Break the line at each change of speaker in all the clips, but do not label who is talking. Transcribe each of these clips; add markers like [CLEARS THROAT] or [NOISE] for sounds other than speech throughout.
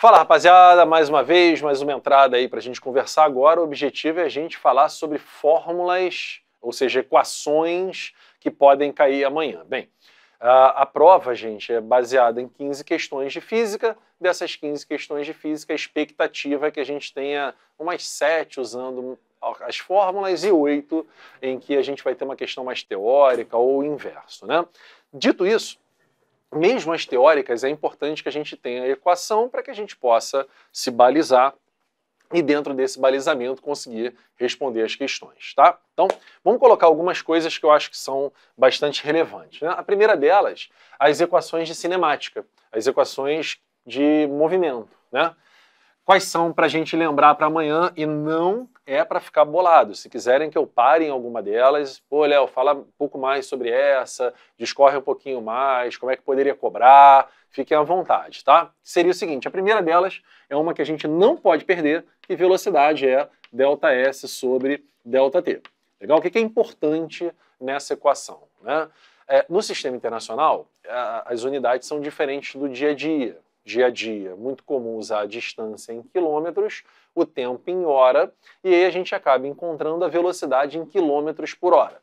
Fala rapaziada, mais uma vez, mais uma entrada aí para a gente conversar agora. O objetivo é a gente falar sobre fórmulas, ou seja, equações que podem cair amanhã. Bem, a, a prova, gente, é baseada em 15 questões de física. Dessas 15 questões de física, a expectativa é que a gente tenha umas 7 usando as fórmulas e 8 em que a gente vai ter uma questão mais teórica ou inverso, né? Dito isso, mesmo as teóricas, é importante que a gente tenha a equação para que a gente possa se balizar e dentro desse balizamento conseguir responder as questões, tá? Então, vamos colocar algumas coisas que eu acho que são bastante relevantes. Né? A primeira delas, as equações de cinemática, as equações de movimento, né? quais são para a gente lembrar para amanhã e não é para ficar bolado. Se quiserem que eu pare em alguma delas, pô, Léo, fala um pouco mais sobre essa, discorre um pouquinho mais, como é que poderia cobrar, fiquem à vontade, tá? Seria o seguinte, a primeira delas é uma que a gente não pode perder, e velocidade é delta S sobre delta T. Legal? O que é importante nessa equação, né? É, no sistema internacional, as unidades são diferentes do dia a dia dia a dia, muito comum usar a distância em quilômetros, o tempo em hora, e aí a gente acaba encontrando a velocidade em quilômetros por hora.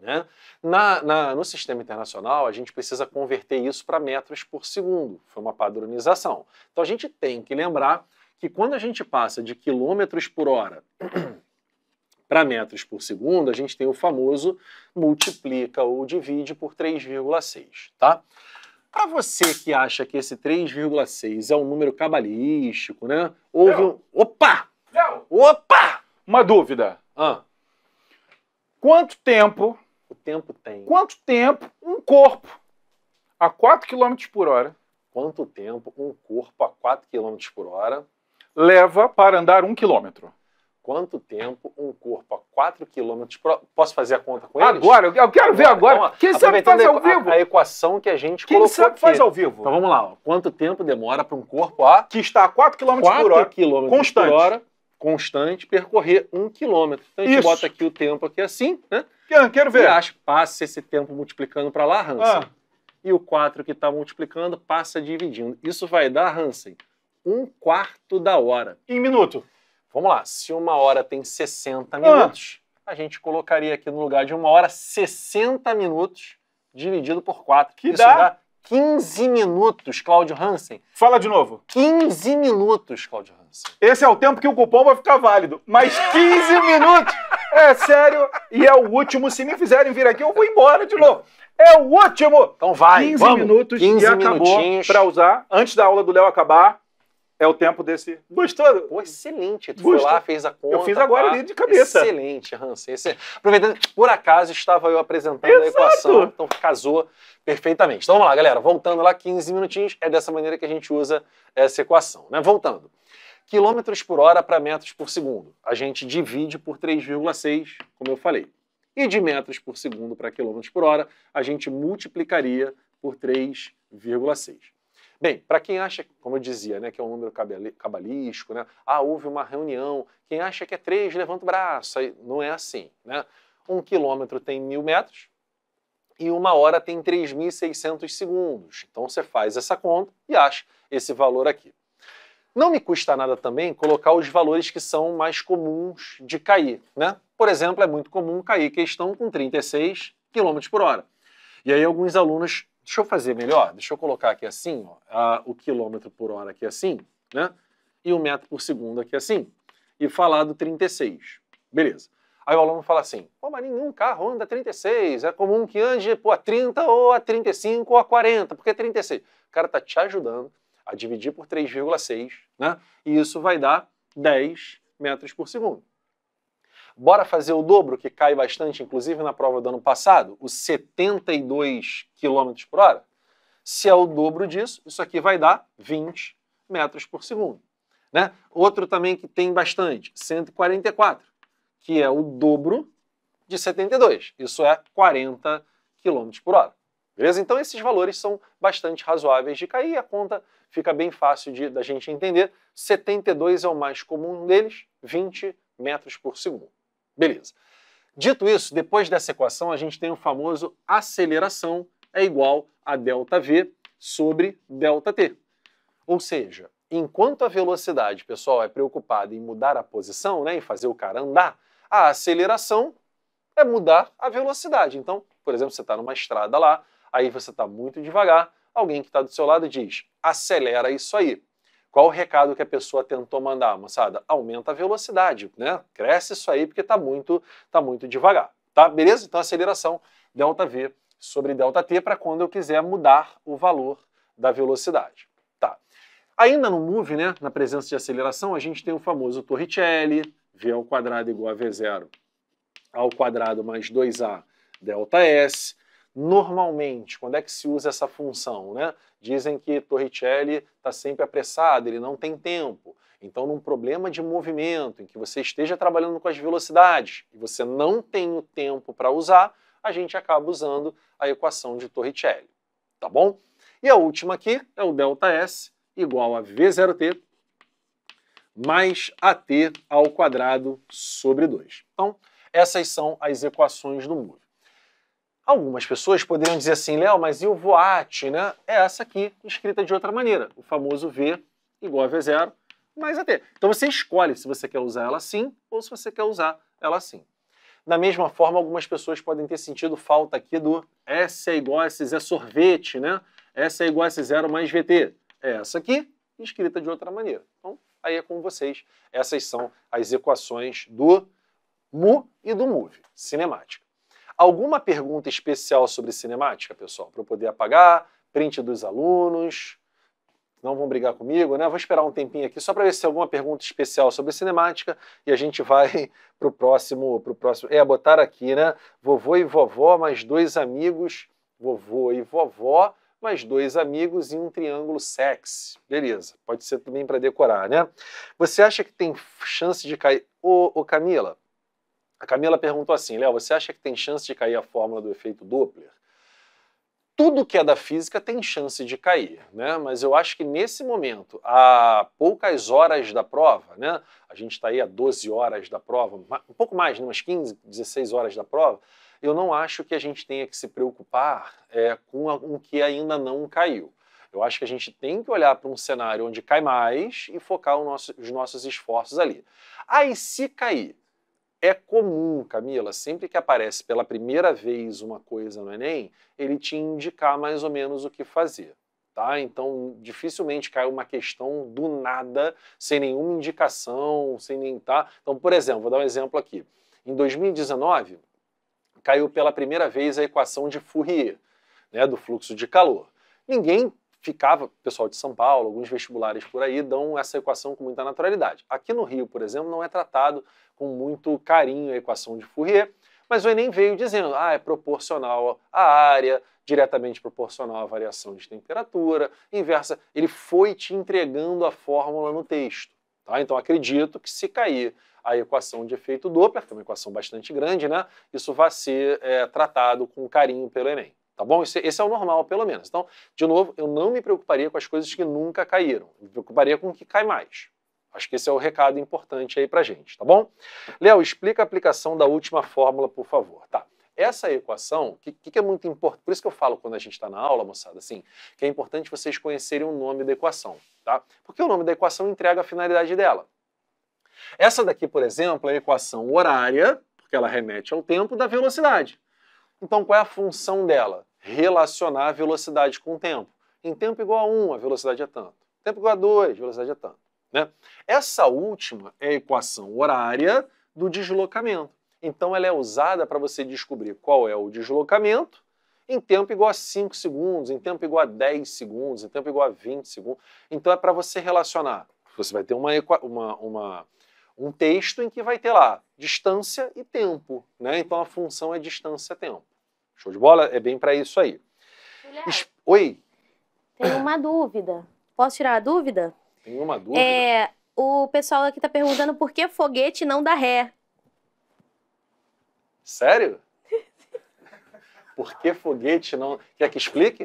Né? Na, na, no sistema internacional, a gente precisa converter isso para metros por segundo, foi uma padronização. Então a gente tem que lembrar que quando a gente passa de quilômetros por hora [CLEARS THROAT] para metros por segundo, a gente tem o famoso multiplica ou divide por 3,6, tá? Para você que acha que esse 3,6 é um número cabalístico, né? Houve um... Opa! Não. Opa! Uma dúvida. Ah. Quanto tempo... O tempo tem. Quanto tempo um corpo a 4 km por hora... Quanto tempo um corpo a 4 km por hora... Leva para andar um quilômetro? quanto tempo um corpo a 4 km. Posso fazer a conta com eles? Agora, eu quero ver agora. Quem sabe faz ao vivo? A, equação que a gente Quem colocou. Quem sabe aqui. faz ao vivo? Então vamos lá. Ó. Quanto tempo demora para um corpo a. Que está a 4 km 4 por hora. Km constante. por hora, constante, percorrer 1 km. Então a gente Isso. bota aqui o tempo aqui assim, né? Quero, quero ver. E acho, passa esse tempo multiplicando para lá, Hansen. Ah. E o 4 que está multiplicando passa dividindo. Isso vai dar, Hansen, um quarto da hora. Em minuto. Vamos lá, se uma hora tem 60 ah. minutos, ah. a gente colocaria aqui no lugar de uma hora 60 minutos dividido por 4. Que Isso dá? dá 15 minutos, Cláudio Hansen. Fala de novo. 15 minutos, Cláudio Hansen. Esse é o tempo que o cupom vai ficar válido, mas 15 [LAUGHS] minutos! É sério, e é o último. Se me fizerem vir aqui, eu vou embora de novo. É o último! Então vai, 15 vamos. minutos 15 e acabou para usar antes da aula do Léo acabar. É o tempo desse. Gostou? Pô, excelente. Tu Gostou. foi lá, fez a conta. Eu fiz agora ali de cabeça. Excelente, Hans. Aproveitando por acaso estava eu apresentando Exato. a equação, então casou perfeitamente. Então vamos lá, galera. Voltando lá, 15 minutinhos. É dessa maneira que a gente usa essa equação, né? Voltando. Quilômetros por hora para metros por segundo. A gente divide por 3,6, como eu falei. E de metros por segundo para quilômetros por hora, a gente multiplicaria por 3,6. Bem, para quem acha, como eu dizia, né, que é um número cabalístico, né, ah, houve uma reunião, quem acha que é 3, levanta o braço, não é assim. Né? Um quilômetro tem mil metros e uma hora tem 3.600 segundos. Então você faz essa conta e acha esse valor aqui. Não me custa nada também colocar os valores que são mais comuns de cair. Né? Por exemplo, é muito comum cair questão com 36 km por hora. E aí alguns alunos Deixa eu fazer melhor, deixa eu colocar aqui assim, ó, a, o quilômetro por hora aqui assim, né? E o metro por segundo aqui assim. E falar do 36. Beleza. Aí o aluno fala assim, pô, mas nenhum carro anda 36, é comum que ande pô, a 30 ou a 35 ou a 40, porque é 36. O cara está te ajudando a dividir por 3,6, né? E isso vai dar 10 metros por segundo. Bora fazer o dobro, que cai bastante, inclusive na prova do ano passado, os 72 km por hora? Se é o dobro disso, isso aqui vai dar 20 metros por segundo. Né? Outro também que tem bastante, 144, que é o dobro de 72. Isso é 40 km por hora. Beleza? Então esses valores são bastante razoáveis de cair, a conta fica bem fácil de, da gente entender. 72 é o mais comum deles, 20 metros por segundo. Beleza. Dito isso, depois dessa equação, a gente tem o famoso aceleração é igual a ΔV sobre ΔT. Ou seja, enquanto a velocidade, pessoal, é preocupada em mudar a posição, né, em fazer o cara andar, a aceleração é mudar a velocidade. Então, por exemplo, você está numa estrada lá, aí você está muito devagar, alguém que está do seu lado diz, acelera isso aí. Qual o recado que a pessoa tentou mandar, moçada? Aumenta a velocidade, né? Cresce isso aí porque está muito, tá muito devagar, tá? Beleza? Então aceleração delta V sobre delta t para quando eu quiser mudar o valor da velocidade, tá? Ainda no move, né, na presença de aceleração, a gente tem o famoso Torricelli, v ao quadrado igual a v0 ao quadrado mais 2a delta s normalmente? Quando é que se usa essa função? Né? Dizem que Torricelli está sempre apressado, ele não tem tempo. Então, num problema de movimento, em que você esteja trabalhando com as velocidades e você não tem o tempo para usar, a gente acaba usando a equação de Torricelli, tá bom? E a última aqui é o delta S igual a V0T mais AT ao quadrado sobre 2. Então, essas são as equações do movimento. Algumas pessoas poderiam dizer assim, Léo, mas e o voate, né? É essa aqui, escrita de outra maneira, o famoso V igual a V0 mais a T. Então você escolhe se você quer usar ela assim ou se você quer usar ela assim. Da mesma forma, algumas pessoas podem ter sentido falta aqui do S é igual a S é sorvete, né? S é igual a S0 mais VT. É essa aqui, escrita de outra maneira. Então, aí é com vocês. Essas são as equações do Mu e do MUV, cinemática. Alguma pergunta especial sobre cinemática, pessoal, para eu poder apagar? Print dos alunos? Não vão brigar comigo, né? Vou esperar um tempinho aqui só para ver se tem alguma pergunta especial sobre cinemática e a gente vai [LAUGHS] para o próximo, pro próximo. É, botar aqui, né? Vovô e vovó, mais dois amigos. Vovô e vovó, mais dois amigos e um triângulo sexy. Beleza, pode ser também para decorar, né? Você acha que tem chance de cair. Ô, ô Camila, a Camila perguntou assim: Léo, você acha que tem chance de cair a fórmula do efeito Doppler? Tudo que é da física tem chance de cair, né? Mas eu acho que nesse momento, a poucas horas da prova, né? A gente está aí a 12 horas da prova, um pouco mais, né? umas 15, 16 horas da prova. Eu não acho que a gente tenha que se preocupar é, com o que ainda não caiu. Eu acho que a gente tem que olhar para um cenário onde cai mais e focar nosso, os nossos esforços ali. Aí, se cair, é comum, Camila, sempre que aparece pela primeira vez uma coisa no Enem, ele te indicar mais ou menos o que fazer. Tá? Então, dificilmente cai uma questão do nada, sem nenhuma indicação, sem nem tá. Então, por exemplo, vou dar um exemplo aqui. Em 2019, caiu pela primeira vez a equação de Fourier, né, do fluxo de calor. Ninguém ficava, pessoal de São Paulo, alguns vestibulares por aí dão essa equação com muita naturalidade. Aqui no Rio, por exemplo, não é tratado com muito carinho a equação de Fourier, mas o Enem veio dizendo, ah, é proporcional à área, diretamente proporcional à variação de temperatura, inversa. Ele foi te entregando a fórmula no texto. Tá? Então acredito que se cair a equação de efeito Doppler, que é uma equação bastante grande, né? Isso vai ser é, tratado com carinho pelo Enem. Tá bom? Esse, esse, é o normal, pelo menos. Então, de novo, eu não me preocuparia com as coisas que nunca caíram. me preocuparia com o que cai mais. Acho que esse é o recado importante aí para gente, tá bom? Léo, explica a aplicação da última fórmula, por favor. Tá. Essa equação, que, que é muito importante, por isso que eu falo quando a gente está na aula, moçada, assim, que é importante vocês conhecerem o nome da equação, tá? Porque o nome da equação entrega a finalidade dela. Essa daqui, por exemplo, é a equação horária, porque ela remete ao tempo da velocidade. Então, qual é a função dela? Relacionar a velocidade com o tempo. Em tempo igual a 1, a velocidade é tanto. Tempo igual a 2, a velocidade é tanto. Né? Essa última é a equação horária do deslocamento. Então ela é usada para você descobrir qual é o deslocamento em tempo igual a 5 segundos, em tempo igual a 10 segundos, em tempo igual a 20 segundos. Então é para você relacionar. Você vai ter uma, uma, uma, um texto em que vai ter lá distância e tempo. Né? Então a função é distância-tempo. Show de bola? É bem para isso aí. Mulher, Oi? Tem uma dúvida. Posso tirar a dúvida? Nenhuma dúvida. É, o pessoal aqui está perguntando por que foguete não dá ré. Sério? [LAUGHS] por que foguete não. Quer que explique?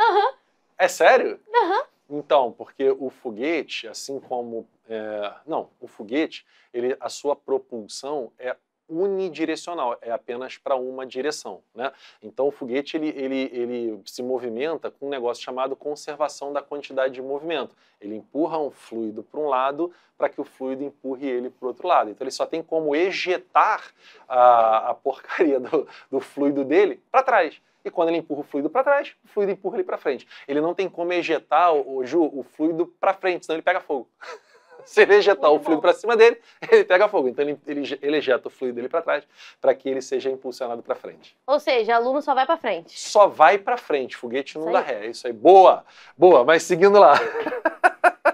Aham. Uhum. É sério? Aham. Uhum. Então, porque o foguete, assim como. É... Não, o foguete, ele, a sua propulsão é unidirecional, é apenas para uma direção. Né? Então o foguete ele, ele, ele se movimenta com um negócio chamado conservação da quantidade de movimento. Ele empurra um fluido para um lado para que o fluido empurre ele para o outro lado. Então ele só tem como ejetar a, a porcaria do, do fluido dele para trás. E quando ele empurra o fluido para trás, o fluido empurra ele para frente. Ele não tem como ejetar o, o, o fluido para frente, senão ele pega fogo. [LAUGHS] se [LAUGHS] ele ejetar o fluido para cima dele, [LAUGHS] ele pega fogo. Então ele, ele, ele ejeta o fluido dele para trás para que ele seja impulsionado para frente. Ou seja, aluno só vai para frente. Só vai para frente, foguete não dá ré. É isso aí. Boa, boa, mas seguindo lá.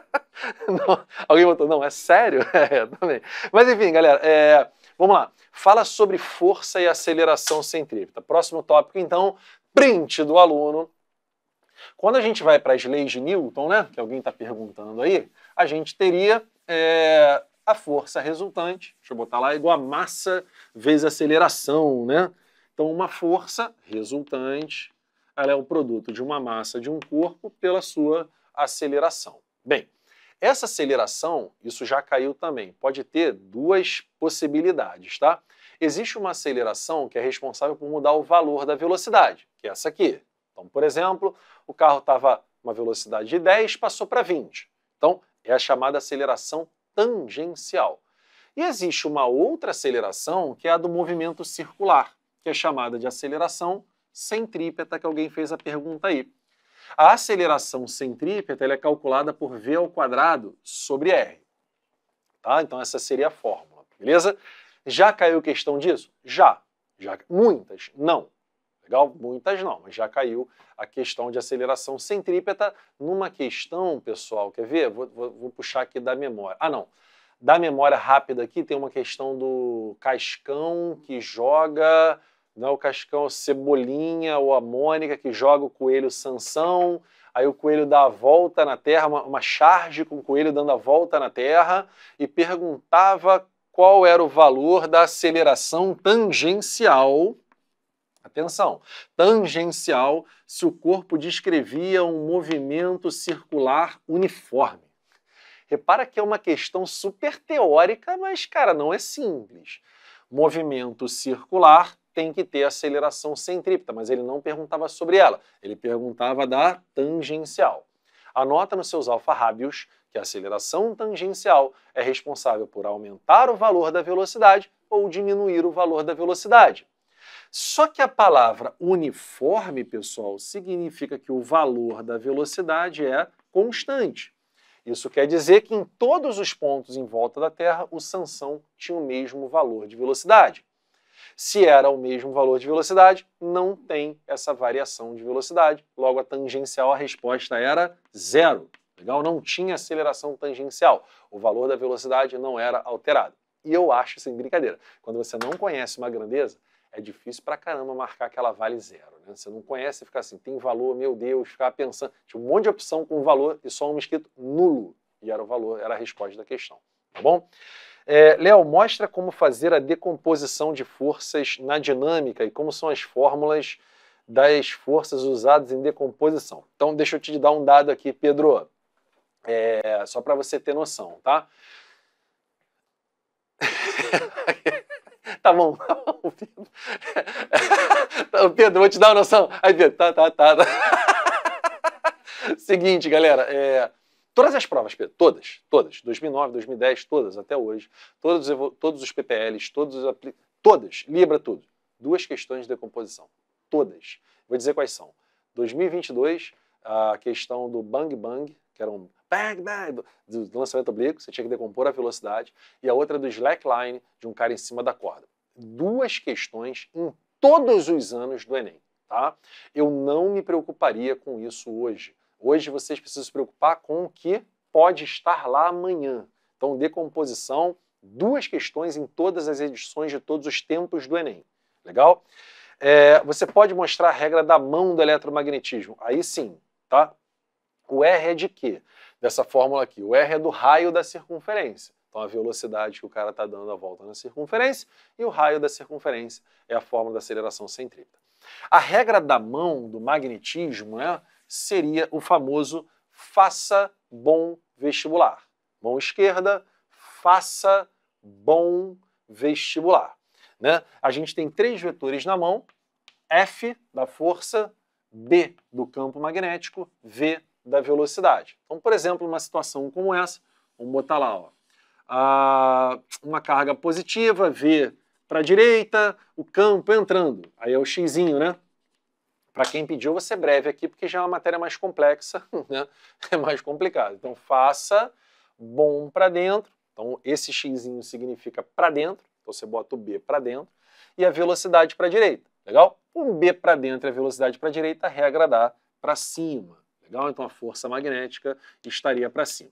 [LAUGHS] não, alguém botou, não, é sério? É, também. Mas enfim, galera, é, vamos lá. Fala sobre força e aceleração centrípeta. Próximo tópico, então, print do aluno quando a gente vai para as leis de Newton, né, que alguém está perguntando aí, a gente teria é, a força resultante, deixa eu botar lá, igual a massa vezes aceleração, né? Então, uma força resultante, ela é o produto de uma massa de um corpo pela sua aceleração. Bem, essa aceleração, isso já caiu também, pode ter duas possibilidades, tá? Existe uma aceleração que é responsável por mudar o valor da velocidade, que é essa aqui, então, por exemplo, o carro estava uma velocidade de 10, passou para 20. Então, é a chamada aceleração tangencial. E existe uma outra aceleração, que é a do movimento circular, que é chamada de aceleração centrípeta, que alguém fez a pergunta aí. A aceleração centrípeta é calculada por v ao quadrado sobre r. Tá? Então essa seria a fórmula, beleza? Já caiu questão disso? Já. Já muitas? Não. Legal? Muitas não, mas já caiu a questão de aceleração centrípeta numa questão, pessoal, quer ver? Vou, vou, vou puxar aqui da memória. Ah, não. Da memória rápida aqui tem uma questão do Cascão que joga, não é o Cascão, a Cebolinha ou a Mônica que joga o coelho Sansão, aí o coelho dá a volta na terra, uma, uma charge com o coelho dando a volta na terra e perguntava qual era o valor da aceleração tangencial Atenção! Tangencial se o corpo descrevia um movimento circular uniforme. Repara que é uma questão super teórica, mas, cara, não é simples. Movimento circular tem que ter aceleração centrípeta, mas ele não perguntava sobre ela, ele perguntava da tangencial. Anota nos seus alfarrábios que a aceleração tangencial é responsável por aumentar o valor da velocidade ou diminuir o valor da velocidade. Só que a palavra uniforme, pessoal, significa que o valor da velocidade é constante. Isso quer dizer que em todos os pontos em volta da Terra, o Sansão tinha o mesmo valor de velocidade. Se era o mesmo valor de velocidade, não tem essa variação de velocidade. Logo, a tangencial, a resposta era zero. Legal? Não tinha aceleração tangencial. O valor da velocidade não era alterado. E eu acho sem brincadeira. Quando você não conhece uma grandeza, é difícil pra caramba marcar aquela vale zero. Né? Você não conhece e fica assim, tem valor, meu Deus, ficar pensando. Tinha um monte de opção com valor e só um escrito nulo. E era o valor, era a resposta da questão. Tá bom? É, Léo, mostra como fazer a decomposição de forças na dinâmica e como são as fórmulas das forças usadas em decomposição. Então, deixa eu te dar um dado aqui, Pedro, é, só para você ter noção, tá? [LAUGHS] tá bom, tá bom. [LAUGHS] Pedro. Pedro, vou te dar uma noção. Aí, Pedro, tá, tá, tá. tá. [LAUGHS] Seguinte, galera, é, todas as provas, Pedro, todas, todas, 2009, 2010, todas, até hoje, todos, todos os PPLs, todos os todas, Libra tudo, duas questões de decomposição, todas. Vou dizer quais são. 2022, a questão do bang bang, que era um bang bang do, do lançamento oblíquo, você tinha que decompor a velocidade, e a outra do slackline, de um cara em cima da corda duas questões em todos os anos do Enem, tá? Eu não me preocuparia com isso hoje. Hoje vocês precisam se preocupar com o que pode estar lá amanhã. Então, decomposição, duas questões em todas as edições de todos os tempos do Enem. Legal? É, você pode mostrar a regra da mão do eletromagnetismo. Aí sim, tá? O R é de quê? Dessa fórmula aqui. O R é do raio da circunferência. Então, a velocidade que o cara está dando a volta na circunferência e o raio da circunferência é a forma da aceleração centrípeta. A regra da mão do magnetismo né, seria o famoso faça bom vestibular. Mão esquerda, faça bom vestibular. Né? A gente tem três vetores na mão, F da força, B do campo magnético, V da velocidade. Então, por exemplo, uma situação como essa, vamos botar lá, ó, uma carga positiva, V para a direita, o campo entrando. Aí é o x, né? Para quem pediu, você breve aqui, porque já é uma matéria mais complexa, [LAUGHS] né? É mais complicado. Então faça bom para dentro. Então esse x significa para dentro. Então você bota o b para dentro e a velocidade para a direita. Legal? Um b para dentro e a velocidade para a direita, a regra dá para cima. Legal? Então a força magnética estaria para cima.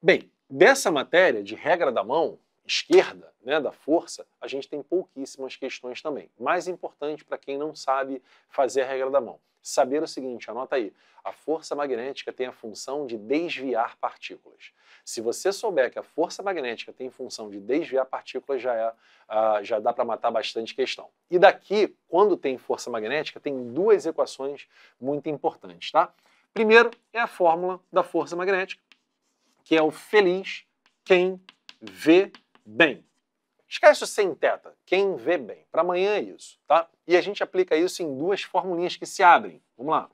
Bem, Dessa matéria de regra da mão, esquerda, né, da força, a gente tem pouquíssimas questões também. Mais importante para quem não sabe fazer a regra da mão, saber o seguinte, anota aí, a força magnética tem a função de desviar partículas. Se você souber que a força magnética tem função de desviar partículas, já, é, já dá para matar bastante questão. E daqui, quando tem força magnética, tem duas equações muito importantes, tá? Primeiro é a fórmula da força magnética, que é o feliz quem vê bem. Esquece o sem teta, quem vê bem. Para amanhã é isso, tá? E a gente aplica isso em duas formulinhas que se abrem. Vamos lá.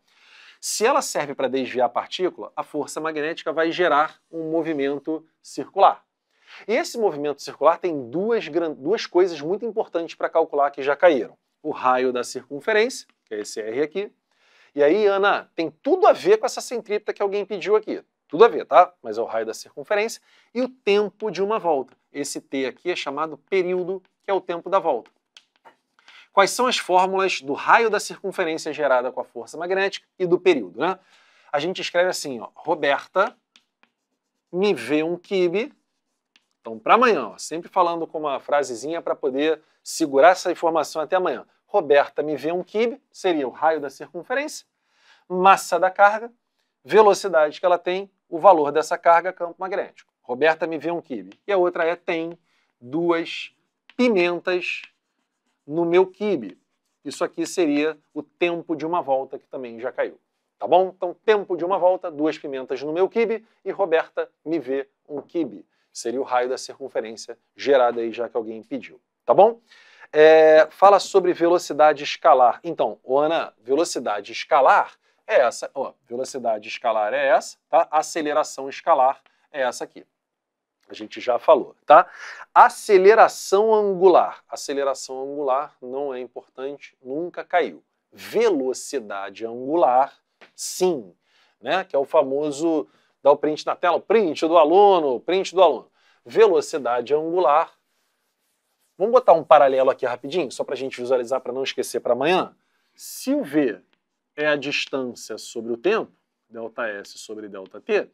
Se ela serve para desviar a partícula, a força magnética vai gerar um movimento circular. E esse movimento circular tem duas, duas coisas muito importantes para calcular que já caíram. O raio da circunferência, que é esse R aqui. E aí, Ana, tem tudo a ver com essa centrípeta que alguém pediu aqui. Tudo a ver, tá? Mas é o raio da circunferência. E o tempo de uma volta. Esse T aqui é chamado período, que é o tempo da volta. Quais são as fórmulas do raio da circunferência gerada com a força magnética e do período, né? A gente escreve assim, ó, Roberta me vê um quibe. Então, para amanhã, ó, sempre falando com uma frasezinha para poder segurar essa informação até amanhã. Roberta me vê um quibe, seria o raio da circunferência, massa da carga, velocidade que ela tem, o valor dessa carga campo magnético. Roberta me vê um quibe. E a outra é tem duas pimentas no meu quibe. Isso aqui seria o tempo de uma volta que também já caiu. Tá bom? Então, tempo de uma volta, duas pimentas no meu quibe e Roberta me vê um quibe. Seria o raio da circunferência gerada aí já que alguém pediu. Tá bom? É, fala sobre velocidade escalar. Então, Ana, velocidade escalar é essa, ó, velocidade escalar é essa, tá? Aceleração escalar é essa aqui. A gente já falou, tá? Aceleração angular. Aceleração angular não é importante, nunca caiu. Velocidade angular, sim, né? Que é o famoso dá o print na tela, o print do aluno, print do aluno. Velocidade angular. Vamos botar um paralelo aqui rapidinho, só para a gente visualizar, para não esquecer para amanhã. Se o V é a distância sobre o tempo, ΔS sobre ΔT,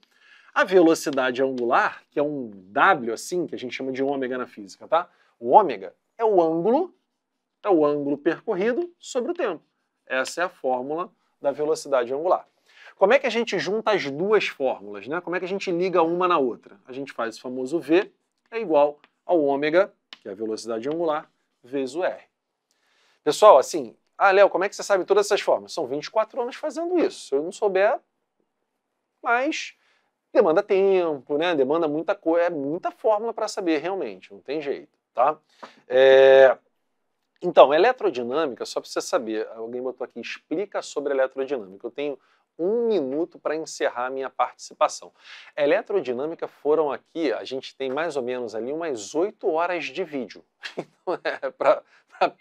a velocidade angular, que é um W assim, que a gente chama de ômega na física, tá? O ômega é o ângulo, é o ângulo percorrido sobre o tempo. Essa é a fórmula da velocidade angular. Como é que a gente junta as duas fórmulas, né? Como é que a gente liga uma na outra? A gente faz o famoso V é igual ao ômega, que é a velocidade angular, vezes o R. Pessoal, assim, ah, Léo, como é que você sabe todas essas formas? São 24 anos fazendo isso. Se eu não souber, mas demanda tempo, né? Demanda muita coisa, é muita fórmula para saber realmente, não tem jeito, tá? É... Então, eletrodinâmica, só para você saber, alguém botou aqui, explica sobre eletrodinâmica. Eu tenho um minuto para encerrar a minha participação. Eletrodinâmica foram aqui, a gente tem mais ou menos ali umas oito horas de vídeo. [LAUGHS] Então é para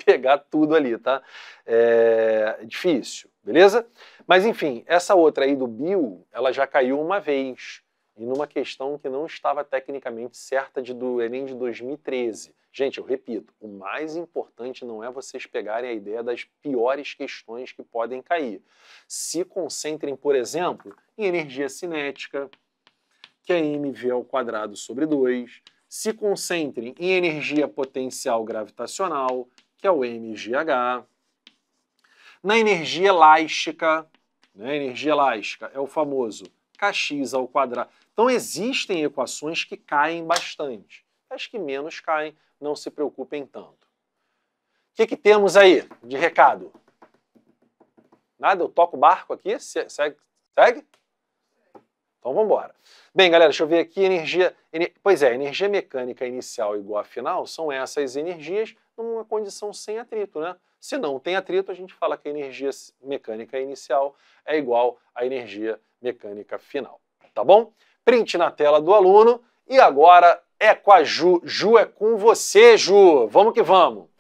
pegar tudo ali, tá? É difícil, beleza? Mas enfim, essa outra aí do Bill, ela já caiu uma vez e numa questão que não estava tecnicamente certa de do Enem de 2013. Gente, eu repito, o mais importante não é vocês pegarem a ideia das piores questões que podem cair. Se concentrem, por exemplo, em energia cinética, que é mv ao quadrado sobre 2. Se concentrem em energia potencial gravitacional, que é o mgh. Na energia elástica, né, energia elástica é o famoso kx ao quadrado. Então existem equações que caem bastante. As que menos caem, não se preocupem tanto. O que, que temos aí de recado? Nada? Eu toco o barco aqui? Segue? Segue? Então vamos embora. Bem, galera, deixa eu ver aqui energia. Ener... Pois é, energia mecânica inicial igual a final são essas energias numa condição sem atrito, né? Se não tem atrito, a gente fala que a energia mecânica inicial é igual à energia mecânica final. Tá bom? Print na tela do aluno. E agora é com a Ju. Ju é com você, Ju. Vamos que vamos.